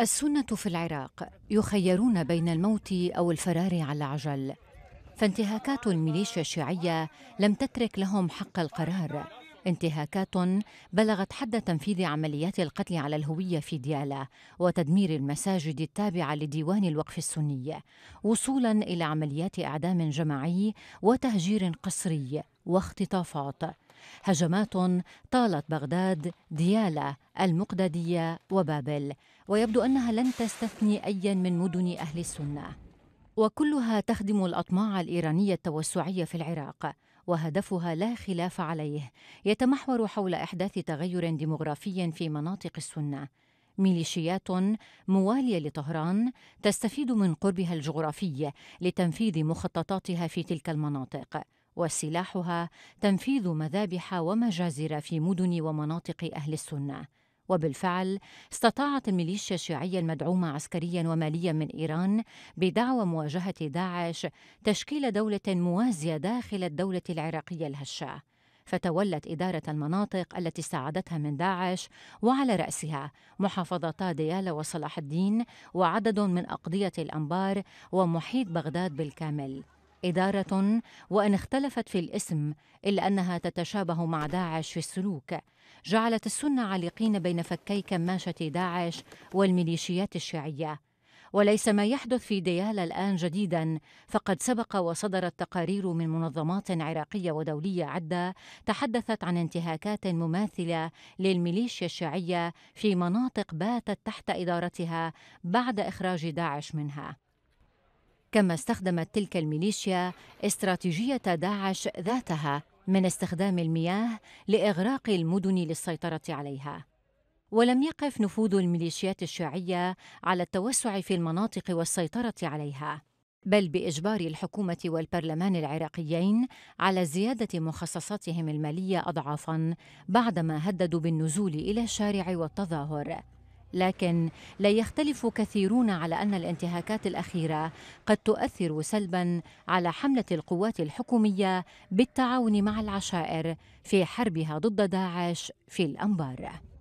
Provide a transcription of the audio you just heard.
السنة في العراق يخيرون بين الموت أو الفرار على عجل فانتهاكات الميليشيا الشيعية لم تترك لهم حق القرار انتهاكات بلغت حد تنفيذ عمليات القتل على الهوية في ديالى وتدمير المساجد التابعة لديوان الوقف السني وصولا إلى عمليات إعدام جماعي وتهجير قسري واختطافات هجمات طالت بغداد ديالى المقددية وبابل ويبدو أنها لن تستثني أيا من مدن أهل السنة وكلها تخدم الأطماع الإيرانية التوسعية في العراق وهدفها لا خلاف عليه يتمحور حول إحداث تغير ديمغرافي في مناطق السنة ميليشيات مواليه لطهران تستفيد من قربها الجغرافي لتنفيذ مخططاتها في تلك المناطق وسلاحها تنفيذ مذابح ومجازر في مدن ومناطق اهل السنه وبالفعل استطاعت الميليشيا الشيعيه المدعومه عسكريا وماليا من ايران بدعوى مواجهه داعش تشكيل دوله موازيه داخل الدوله العراقيه الهشه فتولت إدارة المناطق التي استعادتها من داعش وعلى رأسها محافظتا ديالا وصلاح الدين وعدد من أقضية الأنبار ومحيط بغداد بالكامل إدارة وإن اختلفت في الاسم إلا أنها تتشابه مع داعش في السلوك جعلت السنة عالقين بين فكي كماشة داعش والميليشيات الشيعية وليس ما يحدث في ديالا الآن جديدا فقد سبق وصدرت تقارير من منظمات عراقية ودولية عدة تحدثت عن انتهاكات مماثلة للميليشيا الشيعية في مناطق باتت تحت إدارتها بعد إخراج داعش منها كما استخدمت تلك الميليشيا استراتيجية داعش ذاتها من استخدام المياه لإغراق المدن للسيطرة عليها ولم يقف نفوذ الميليشيات الشيعية على التوسع في المناطق والسيطرة عليها بل باجبار الحكومه والبرلمان العراقيين على زياده مخصصاتهم الماليه اضعافا بعدما هددوا بالنزول الى الشارع والتظاهر لكن لا يختلف كثيرون على أن الانتهاكات الأخيرة قد تؤثر سلبا على حملة القوات الحكومية بالتعاون مع العشائر في حربها ضد داعش في الأنبار